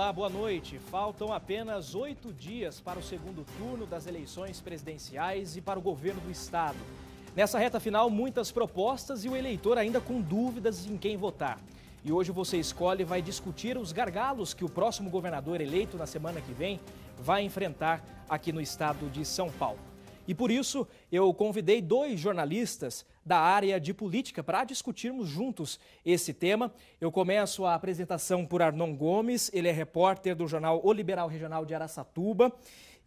Olá, boa noite. Faltam apenas oito dias para o segundo turno das eleições presidenciais e para o governo do estado. Nessa reta final, muitas propostas e o eleitor ainda com dúvidas em quem votar. E hoje você escolhe vai discutir os gargalos que o próximo governador eleito na semana que vem vai enfrentar aqui no estado de São Paulo. E por isso eu convidei dois jornalistas da área de política para discutirmos juntos esse tema. Eu começo a apresentação por Arnon Gomes, ele é repórter do jornal O Liberal Regional de Araçatuba.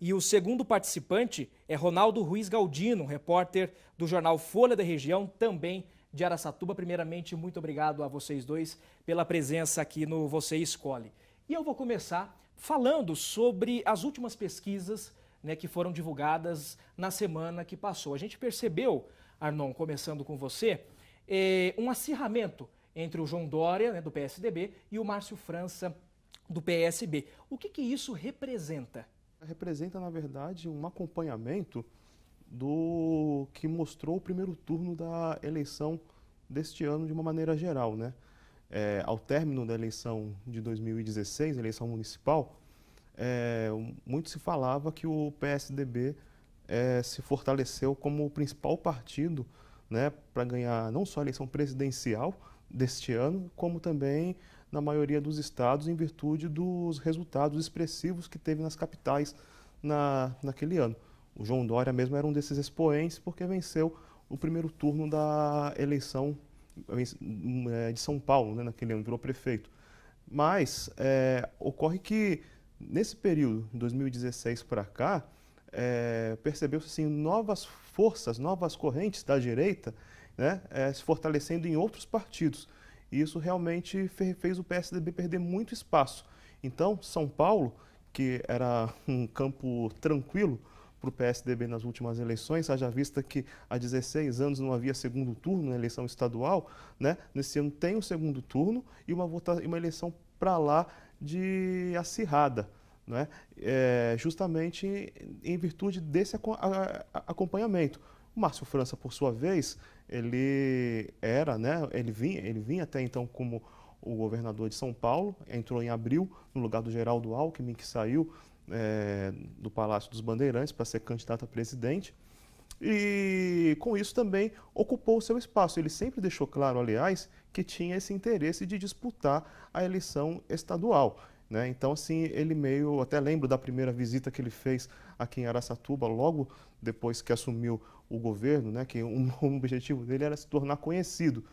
E o segundo participante é Ronaldo Ruiz Galdino, repórter do jornal Folha da Região, também de Araçatuba. Primeiramente, muito obrigado a vocês dois pela presença aqui no Você Escolhe. E eu vou começar falando sobre as últimas pesquisas né, que foram divulgadas na semana que passou. A gente percebeu, Arnon, começando com você, eh, um acirramento entre o João Dória, né, do PSDB, e o Márcio França, do PSB. O que, que isso representa? Representa, na verdade, um acompanhamento do que mostrou o primeiro turno da eleição deste ano de uma maneira geral, né? É, ao término da eleição de 2016, eleição municipal, é, muito se falava que o PSDB é, se fortaleceu como o principal partido né, para ganhar não só a eleição presidencial deste ano, como também na maioria dos estados, em virtude dos resultados expressivos que teve nas capitais na, naquele ano. O João Dória mesmo era um desses expoentes, porque venceu o primeiro turno da eleição é, de São Paulo, né, naquele ano, virou prefeito. Mas é, ocorre que Nesse período, de 2016 para cá, é, percebeu-se assim, novas forças, novas correntes da direita né, é, se fortalecendo em outros partidos. E isso realmente fez o PSDB perder muito espaço. Então, São Paulo, que era um campo tranquilo para o PSDB nas últimas eleições, haja vista que há 16 anos não havia segundo turno na eleição estadual, né? nesse ano tem o um segundo turno e uma, uma eleição para lá de acirrada, não é? é justamente em virtude desse acompanhamento. O Márcio França, por sua vez, ele era, né, ele vinha, ele vinha até então como o governador de São Paulo, entrou em abril no lugar do Geraldo Alckmin, que saiu é, do Palácio dos Bandeirantes para ser candidato a presidente. E com isso também ocupou seu espaço. Ele sempre deixou claro, aliás, que tinha esse interesse de disputar a eleição estadual. Né? Então, assim, ele meio. Até lembro da primeira visita que ele fez aqui em Araçatuba, logo depois que assumiu o governo, né? que um, um objetivo dele era se tornar conhecido.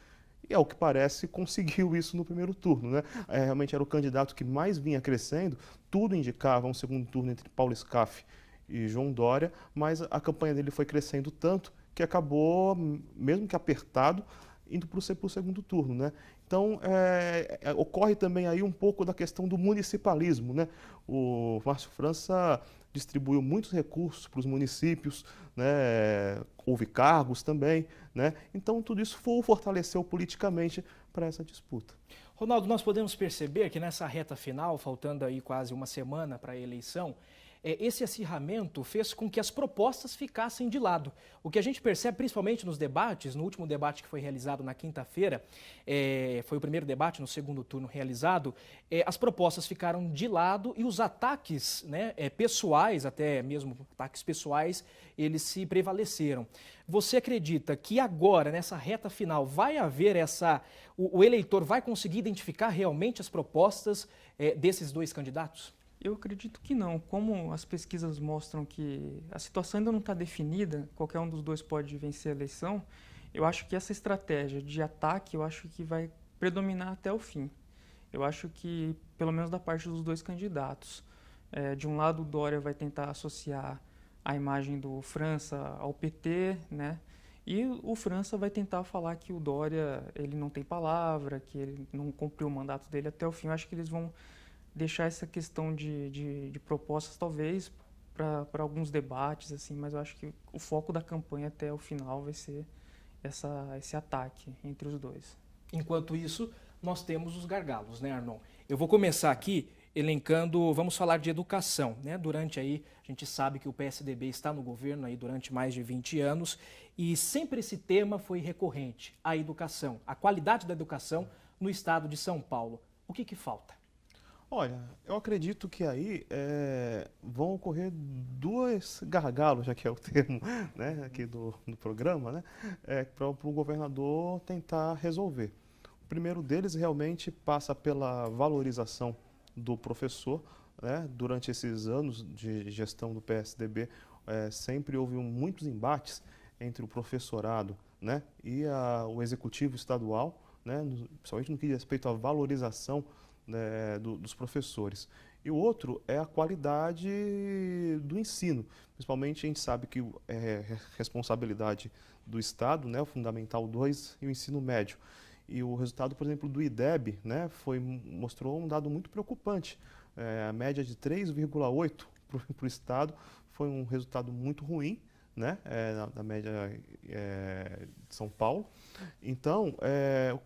E, ao que parece, conseguiu isso no primeiro turno. Né? É, realmente era o candidato que mais vinha crescendo, tudo indicava um segundo turno entre Paulo Scaff e João Dória, mas a campanha dele foi crescendo tanto que acabou, mesmo que apertado, indo para o segundo turno, né? Então, é, é, ocorre também aí um pouco da questão do municipalismo, né? O Márcio França distribuiu muitos recursos para os municípios, né? houve cargos também, né? Então, tudo isso fortaleceu politicamente para essa disputa. Ronaldo, nós podemos perceber que nessa reta final, faltando aí quase uma semana para a eleição, é, esse acirramento fez com que as propostas ficassem de lado. O que a gente percebe, principalmente nos debates, no último debate que foi realizado na quinta-feira, é, foi o primeiro debate no segundo turno realizado, é, as propostas ficaram de lado e os ataques né, é, pessoais, até mesmo ataques pessoais, eles se prevaleceram. Você acredita que agora, nessa reta final, vai haver essa. O, o eleitor vai conseguir identificar realmente as propostas é, desses dois candidatos? Eu acredito que não. Como as pesquisas mostram que a situação ainda não está definida, qualquer um dos dois pode vencer a eleição, eu acho que essa estratégia de ataque, eu acho que vai predominar até o fim. Eu acho que, pelo menos da parte dos dois candidatos, é, de um lado o Dória vai tentar associar a imagem do França ao PT, né? E o França vai tentar falar que o Dória ele não tem palavra, que ele não cumpriu o mandato dele até o fim. Eu acho que eles vão deixar essa questão de, de, de propostas, talvez, para alguns debates, assim, mas eu acho que o foco da campanha até o final vai ser essa, esse ataque entre os dois. Enquanto isso, nós temos os gargalos, né, Arnon? Eu vou começar aqui elencando, vamos falar de educação, né? Durante aí, a gente sabe que o PSDB está no governo aí durante mais de 20 anos e sempre esse tema foi recorrente, a educação, a qualidade da educação no estado de São Paulo. O que que falta? Olha, eu acredito que aí é, vão ocorrer duas gargalos, já que é o termo né, aqui do, do programa, né, é, para o governador tentar resolver. O primeiro deles realmente passa pela valorização do professor. Né, durante esses anos de gestão do PSDB, é, sempre houve muitos embates entre o professorado né, e a, o executivo estadual, né, no, principalmente no que diz respeito à valorização né, do, dos professores. E o outro é a qualidade do ensino. Principalmente a gente sabe que é, é responsabilidade do Estado, né, o Fundamental 2 e o ensino médio. E o resultado, por exemplo, do IDEB né, foi, mostrou um dado muito preocupante. É, a média de 3,8 para o Estado foi um resultado muito ruim né? É, na, na, média é, de São Paulo. Então, é,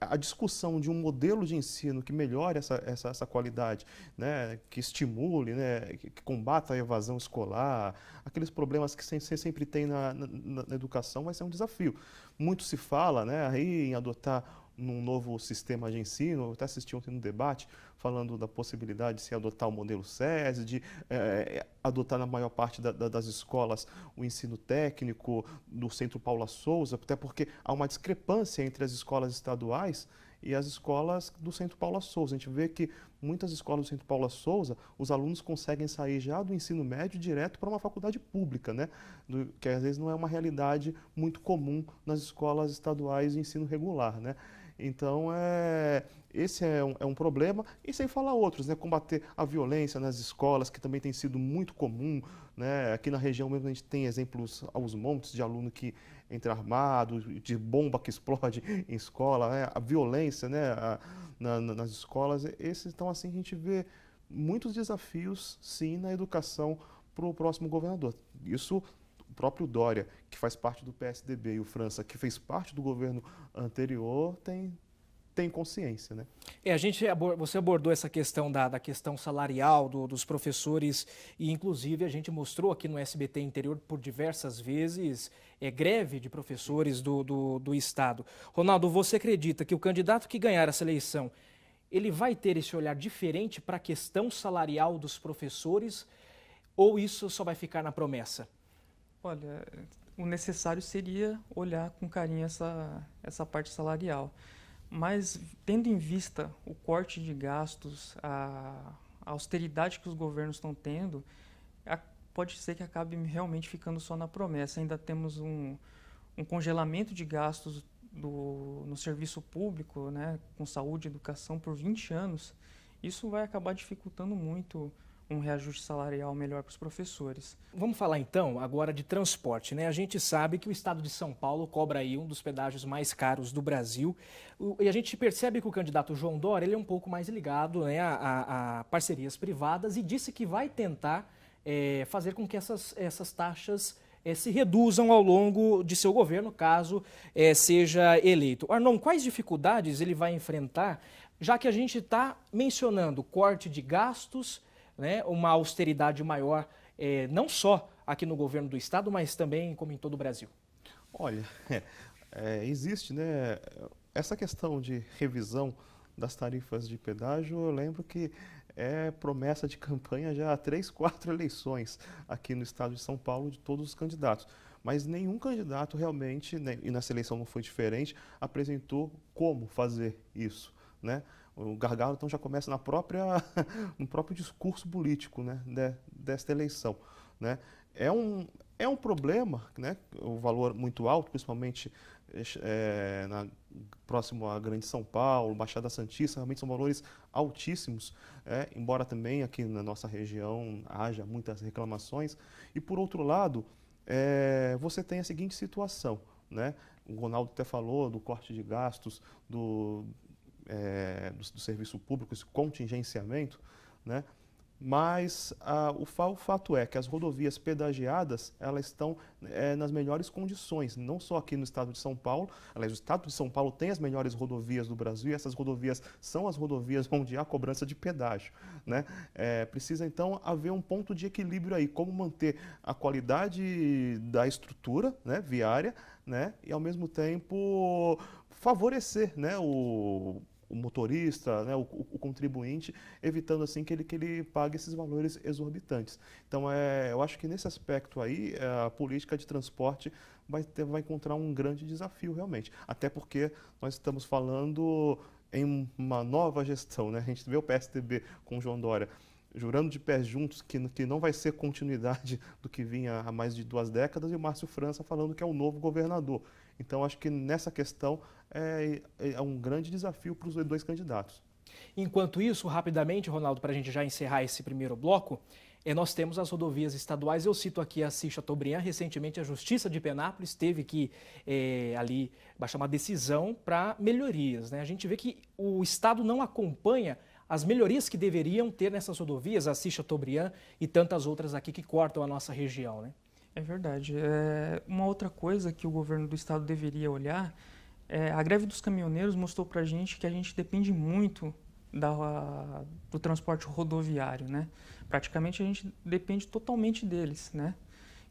a discussão de um modelo de ensino que melhore essa, essa, essa qualidade, né? que estimule, né? que, que, combata a evasão escolar, aqueles problemas que sempre, sempre tem na, na, na educação, vai ser um desafio. Muito se fala né? Aí em adotar num novo sistema de ensino. Eu até assisti ontem um debate falando da possibilidade de se adotar o modelo SESI, de é, adotar na maior parte da, da, das escolas o ensino técnico do Centro Paula Souza, até porque há uma discrepância entre as escolas estaduais e as escolas do Centro Paula Souza. A gente vê que muitas escolas do Centro Paula Souza, os alunos conseguem sair já do ensino médio direto para uma faculdade pública, né? Do, que às vezes não é uma realidade muito comum nas escolas estaduais de ensino regular, né? Então, é, esse é um, é um, problema, e sem falar outros, né? combater a violência nas escolas, que também tem sido muito comum. Né? Aqui na região mesmo a gente tem exemplos aos montes de aluno que entra armado, de bomba que explode em escola, né? a violência né? A, na, na, nas escolas. Esses, então, assim, a gente vê muitos desafios, sim, na educação para o próximo governador. Isso próprio Dória, que faz parte do PSDB, e o França, que fez parte do governo anterior, tem, tem consciência, né? É, a gente, você abordou essa questão da, da questão salarial do, dos professores e, inclusive, a gente mostrou aqui no SBT Interior por diversas vezes é, greve de professores do, do, do Estado. Ronaldo, você acredita que o candidato que ganhar essa eleição, ele vai ter esse olhar diferente para a questão salarial dos professores ou isso só vai ficar na promessa? Olha, o necessário seria olhar com carinho essa, essa parte salarial. Mas, tendo em vista o corte de gastos, a, a austeridade que os governos estão tendo, a, pode ser que acabe realmente ficando só na promessa. Ainda temos um, um congelamento de gastos do, no serviço público, né, com saúde e educação, por 20 anos. Isso vai acabar dificultando muito um reajuste salarial melhor para os professores. Vamos falar então agora de transporte, né? A gente sabe que o estado de São Paulo cobra aí um dos pedágios mais caros do Brasil e a gente percebe que o candidato João Dória ele é um pouco mais ligado né, a, a, parcerias privadas e disse que vai tentar é, fazer com que essas, essas taxas é, se reduzam ao longo de seu governo, caso é, seja eleito. Arnon, quais dificuldades ele vai enfrentar, já que a gente está mencionando corte de gastos né, uma austeridade maior, eh, não só aqui no governo do Estado, mas também como em todo o Brasil? Olha, é, é, existe né, essa questão de revisão das tarifas de pedágio, eu lembro que é promessa de campanha já há três, quatro eleições aqui no estado de São Paulo de todos os candidatos. Mas nenhum candidato realmente, né, e nessa eleição não foi diferente, apresentou como fazer isso. Né? o gargalo então já começa na própria, no próprio discurso político né, de, desta eleição. Né? É, um, é um problema, né, o valor muito alto, principalmente eh, é, na, próximo à Grande São Paulo, Baixada Santista, realmente são valores altíssimos, é, embora também aqui na nossa região haja muitas reclamações. E por outro lado, é, você tem a seguinte situação, né? O Ronaldo até falou do corte de gastos, do, é, do, do, serviço público, esse contingenciamento, né? mas o, fa, o, fato é que as rodovias pedagiadas elas estão é, nas melhores condições, não só aqui no estado de São Paulo, aliás, o estado de São Paulo tem as melhores rodovias do Brasil e essas rodovias são as rodovias onde há cobrança de pedágio. Né? É, precisa então haver um ponto de equilíbrio aí, como manter a qualidade da estrutura né, viária né, e ao mesmo tempo favorecer né, o o motorista, né, o, o, contribuinte, evitando assim que ele, que ele pague esses valores exorbitantes. Então, é, eu acho que nesse aspecto aí, é, a política de transporte vai, ter, vai encontrar um grande desafio realmente. Até porque nós estamos falando em uma nova gestão, né? a gente vê o PSDB com o João Dória jurando de pés juntos que, que não vai ser continuidade do que vinha há mais de duas décadas, e o Márcio França falando que é o novo governador. Então, acho que nessa questão é, é, é um grande desafio para os dois candidatos. Enquanto isso, rapidamente, Ronaldo, para a gente já encerrar esse primeiro bloco, é, nós temos as rodovias estaduais. Eu cito aqui a Cicha Chateaubriand. Recentemente, a Justiça de Penápolis teve que é, ali baixar uma decisão para melhorias. Né? A gente vê que o Estado não acompanha as melhorias que deveriam ter nessas rodovias, a Cicha Chateaubriand e tantas outras aqui que cortam a nossa região. Né? É verdade. É... Uma outra coisa que o governo do Estado deveria olhar é, a greve dos caminhoneiros mostrou para a gente que a gente depende muito da, do transporte rodoviário, né? Praticamente a gente depende totalmente deles, né?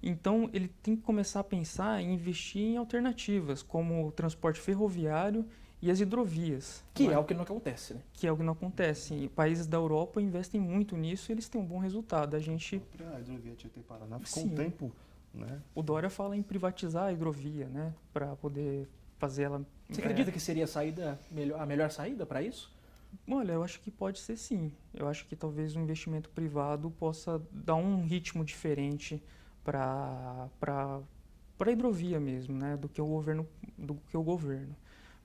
Então ele tem que começar a pensar em investir em alternativas, como o transporte ferroviário e as hidrovias. Que é o que não acontece, né? Que é o que não acontece. E países da Europa investem muito nisso e eles têm um bom resultado. A gente... A hidrovia Tietê Paraná ficou Sim. um tempo... Né? O Dória fala em privatizar a hidrovia, né? Para poder fazer ela. Você é. acredita é... que seria a saída melhor, a melhor saída para isso? Olha, eu acho que pode ser sim. Eu acho que talvez um investimento privado possa dar um ritmo diferente para para hidrovia mesmo, né, do que o governo do que o governo.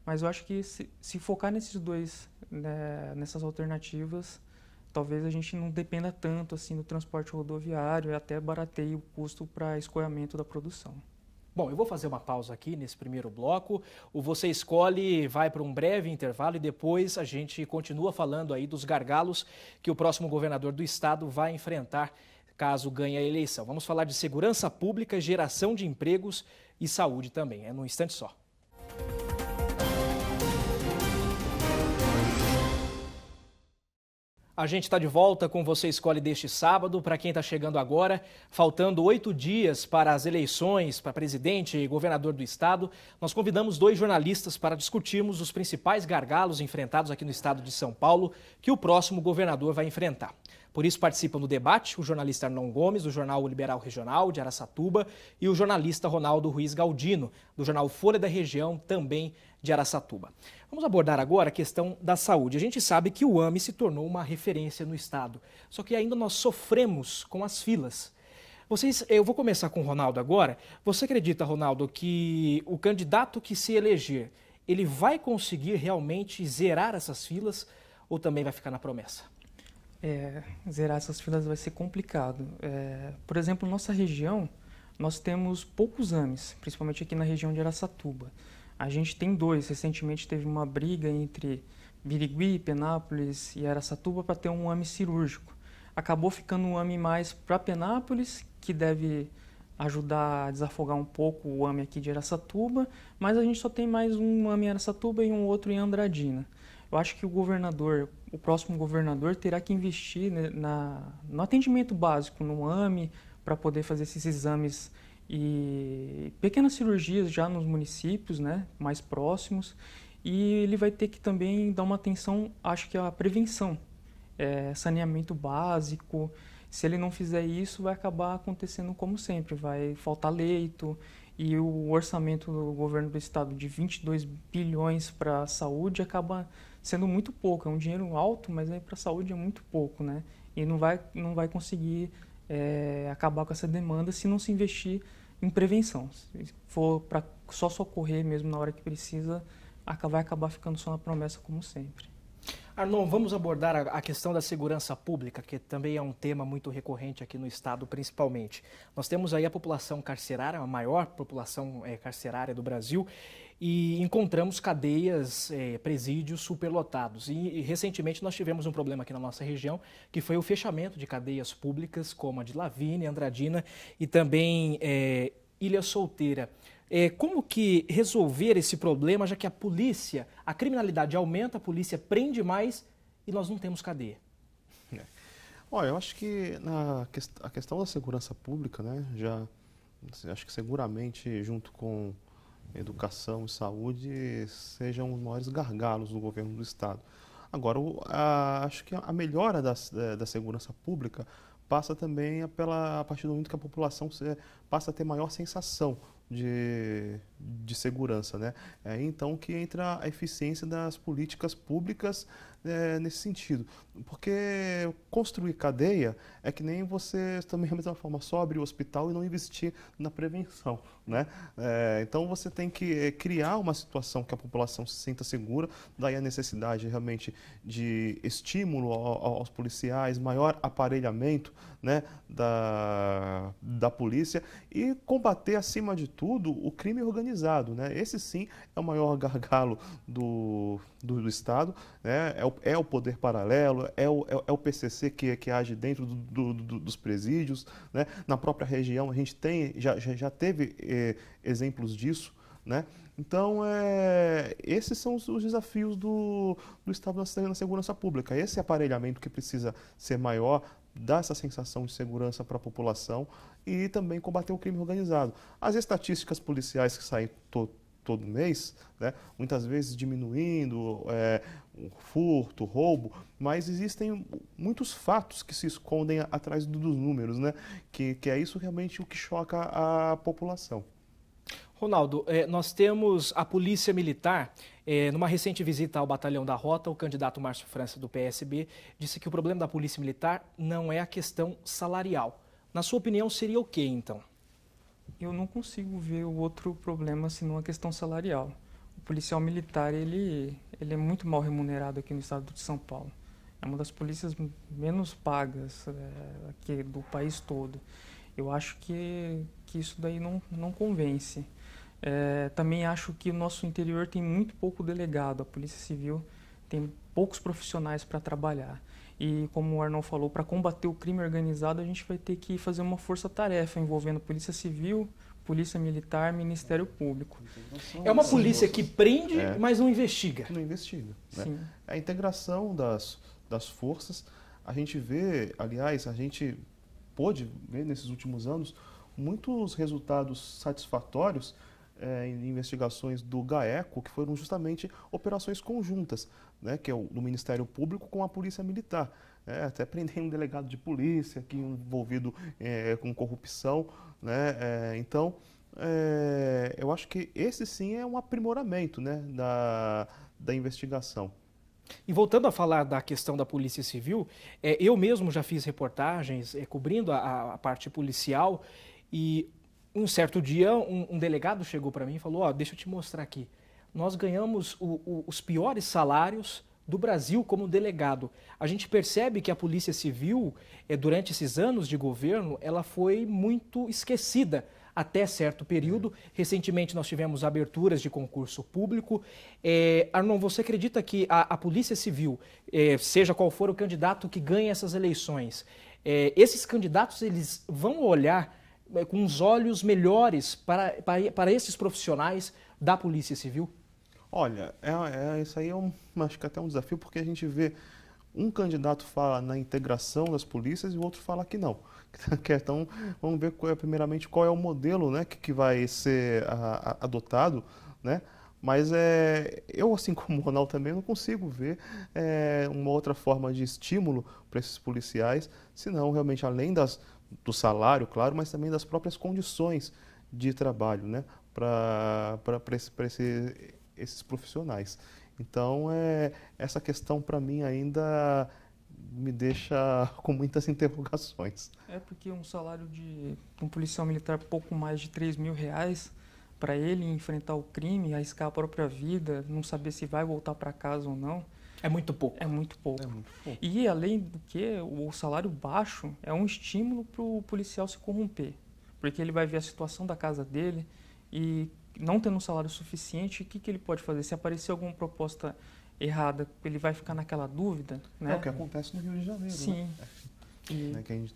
Mas eu acho que se, se focar nesses dois, né, nessas alternativas, talvez a gente não dependa tanto assim do transporte rodoviário e até barateie o custo para escoamento da produção. Bom, eu vou fazer uma pausa aqui nesse primeiro bloco. O Você Escolhe vai para um breve intervalo e depois a gente continua falando aí dos gargalos que o próximo governador do estado vai enfrentar caso ganhe a eleição. Vamos falar de segurança pública, geração de empregos e saúde também. É num instante só. A gente está de volta com Você Escolhe deste sábado. Para quem está chegando agora, faltando oito dias para as eleições para presidente e governador do estado, nós convidamos dois jornalistas para discutirmos os principais gargalos enfrentados aqui no estado de São Paulo que o próximo governador vai enfrentar. Por isso participam do debate o jornalista Arnon Gomes, do jornal Liberal Regional de Araçatuba, e o jornalista Ronaldo Ruiz Galdino, do jornal Folha da Região, também de Araçatuba. Vamos abordar agora a questão da saúde. A gente sabe que o AME se tornou uma referência no estado, só que ainda nós sofremos com as filas. Vocês, eu vou começar com o Ronaldo agora. Você acredita, Ronaldo, que o candidato que se eleger, ele vai conseguir realmente zerar essas filas ou também vai ficar na promessa? É, zerar essas filas vai ser complicado. É, por exemplo, nossa região, nós temos poucos AMES, principalmente aqui na região de Araçatuba. A gente tem dois. Recentemente teve uma briga entre Birigui, Penápolis e Aracatuba para ter um AME cirúrgico. Acabou ficando um AME mais para Penápolis, que deve ajudar a desafogar um pouco o AME aqui de Aracatuba, mas a gente só tem mais um AME em Aracatuba e um outro em Andradina. Eu acho que o governador, o próximo governador, terá que investir né, na, no atendimento básico, no AME, para poder fazer esses exames e pequenas cirurgias já nos municípios, né, mais próximos, e ele vai ter que também dar uma atenção, acho que à é prevenção, é, saneamento básico. Se ele não fizer isso, vai acabar acontecendo como sempre, vai faltar leito e o orçamento do governo do estado de 22 bilhões para a saúde acaba sendo muito pouco, é um dinheiro alto, mas para a saúde é muito pouco, né? E não vai, não vai conseguir é, acabar com essa demanda se não se investir em prevenção. Se for para só socorrer mesmo na hora que precisa, vai acabar ficando só na promessa como sempre. Arnon, vamos abordar a questão da segurança pública, que também é um tema muito recorrente aqui no Estado, principalmente. Nós temos aí a população carcerária, a maior população é, carcerária do Brasil, e encontramos cadeias, é, presídios superlotados. E, e, recentemente nós tivemos um problema aqui na nossa região, que foi o fechamento de cadeias públicas, como a de Lavine, Andradina e também é, Ilha Solteira. É, como que resolver esse problema, já que a polícia, a criminalidade aumenta, a polícia prende mais e nós não temos cadeia? Olha, eu acho que na a questão da segurança pública, né, já assim, acho que seguramente junto com educação e saúde sejam os maiores gargalos do governo do Estado. Agora, a, acho que a melhora da, da segurança pública passa também pela, a partir do momento que a população passa a ter maior sensação de de segurança. Né? É então que entra a eficiência das políticas públicas é, nesse sentido. Porque construir cadeia é que nem você também, da mesma forma, só abrir o hospital e não investir na prevenção. Né? É, então você tem que é, criar uma situação que a população se sinta segura, daí a necessidade realmente de estímulo aos policiais, maior aparelhamento né, da, da polícia e combater, acima de tudo, o crime organizado organizado. Né? Esse sim é o maior gargalo do, do, do Estado, né? é, o, é o poder paralelo, é o, é, é o PCC que, que age dentro do, do, dos presídios. Né? Na própria região a gente tem, já, já, já teve eh, exemplos disso. Né? Então, é, esses são os, os desafios do, do Estado na, na segurança pública. Esse aparelhamento que precisa ser maior dar essa sensação de segurança para a população e também combater o crime organizado. As estatísticas policiais que saem to todo mês, né, muitas vezes diminuindo é, furto, roubo, mas existem muitos fatos que se escondem atrás dos números, né, que, que é isso realmente o que choca a população. Ronaldo, é, nós temos a Polícia Militar. É, numa recente visita ao Batalhão da Rota, o candidato Márcio França, do PSB, disse que o problema da Polícia Militar não é a questão salarial. Na sua opinião, seria o que então? Eu não consigo ver o outro problema senão a questão salarial. O policial militar ele, ele é muito mal remunerado aqui no estado de São Paulo. É uma das polícias menos pagas é, aqui do país todo. Eu acho que, que isso daí não, não convence. É, também acho que o nosso interior tem muito pouco delegado, a Polícia Civil tem poucos profissionais para trabalhar. E como o Arnold falou, para combater o crime organizado, a gente vai ter que fazer uma força-tarefa envolvendo Polícia Civil, Polícia Militar, Ministério Público. É uma polícia que prende, é. mas não investiga. não investiga. Né? A integração das, das forças, a gente vê, aliás, a gente pôde ver nesses últimos anos muitos resultados satisfatórios é, investigações do GAECO, que foram justamente operações conjuntas, né, que é o, do Ministério Público com a Polícia Militar. É, até prender um delegado de polícia aqui envolvido é, com corrupção. Né, é, então, é, eu acho que esse sim é um aprimoramento né, da, da investigação. E voltando a falar da questão da Polícia Civil, é, eu mesmo já fiz reportagens cobrindo a, a parte policial e um certo dia, um, um delegado chegou para mim e falou: Ó, oh, deixa eu te mostrar aqui. Nós ganhamos o, o, os piores salários do Brasil como delegado. A gente percebe que a Polícia Civil, eh, durante esses anos de governo, ela foi muito esquecida até certo período. É. Recentemente nós tivemos aberturas de concurso público. É, Arnon, você acredita que a, a Polícia Civil, é, seja qual for o candidato que ganha essas eleições, é, esses candidatos eles vão olhar é, com os olhos melhores para, para, para esses profissionais da Polícia Civil? Olha, é, é, isso aí é um, acho que é até um desafio, porque a gente vê um candidato fala na integração das polícias e o outro fala que não. Então, vamos ver qual é, primeiramente qual é o modelo né, que, que vai ser a, a, adotado, né? Mas é, eu, assim como o Ronaldo também, não consigo ver é, uma outra forma de estímulo para esses policiais, senão realmente além das do salário, claro, mas também das próprias condições de trabalho né, para esse, esse, esses profissionais. Então, é, essa questão para mim ainda me deixa com muitas interrogações. É porque um salário de um policial militar pouco mais de 3 mil reais, para ele enfrentar o crime, arriscar a própria vida, não saber se vai voltar para casa ou não, é muito pouco. É muito pouco. É muito pouco. E além do que, o salário baixo é um estímulo para o policial se corromper, porque ele vai ver a situação da casa dele e não tendo um salário suficiente, o que, que ele pode fazer? Se aparecer alguma proposta errada, ele vai ficar naquela dúvida, né? É o que acontece no Rio de Janeiro. Né? Sim. É. Né? E... É que a gente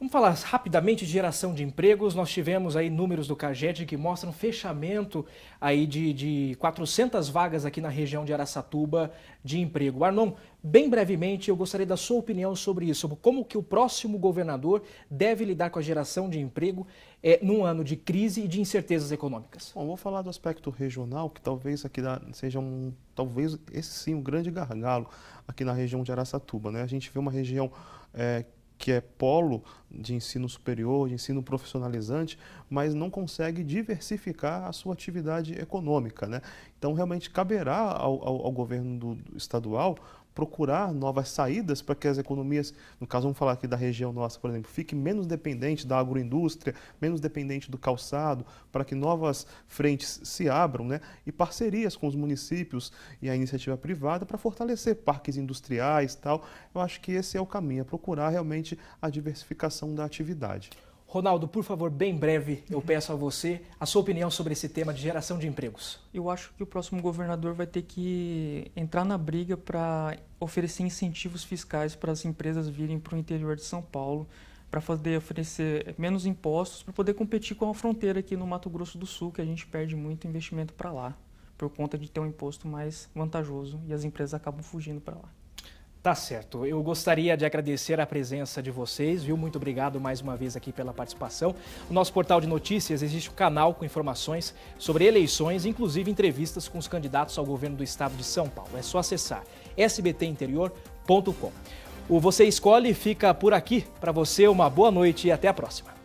Vamos falar rapidamente de geração de empregos. Nós tivemos aí números do CAGED que mostram fechamento aí de, de 400 vagas aqui na região de Araçatuba de emprego. Arnon, bem brevemente, eu gostaria da sua opinião sobre isso, sobre como que o próximo governador deve lidar com a geração de emprego é, num ano de crise e de incertezas econômicas. Bom, vou falar do aspecto regional, que talvez aqui seja um, talvez esse sim, um grande gargalo aqui na região de Araçatuba. Né? A gente vê uma região... É, que é polo de ensino superior, de ensino profissionalizante, mas não consegue diversificar a sua atividade econômica. Né? Então, realmente, caberá ao, ao, ao governo do, estadual procurar novas saídas para que as economias, no caso vamos falar aqui da região nossa, por exemplo, fique menos dependente da agroindústria, menos dependente do calçado, para que novas frentes se abram, né? E parcerias com os municípios e a iniciativa privada para fortalecer parques industriais, tal. Eu acho que esse é o caminho, é procurar realmente a diversificação da atividade. Ronaldo, por favor, bem breve, eu peço a você a sua opinião sobre esse tema de geração de empregos. Eu acho que o próximo governador vai ter que entrar na briga para oferecer incentivos fiscais para as empresas virem para o interior de São Paulo, para poder oferecer menos impostos, para poder competir com a fronteira aqui no Mato Grosso do Sul, que a gente perde muito investimento para lá, por conta de ter um imposto mais vantajoso e as empresas acabam fugindo para lá. Tá certo. Eu gostaria de agradecer a presença de vocês, viu? Muito obrigado mais uma vez aqui pela participação. O nosso portal de notícias existe um canal com informações sobre eleições, inclusive entrevistas com os candidatos ao governo do estado de São Paulo. É só acessar sbtinterior.com. O Você Escolhe fica por aqui. Para você, uma boa noite e até a próxima.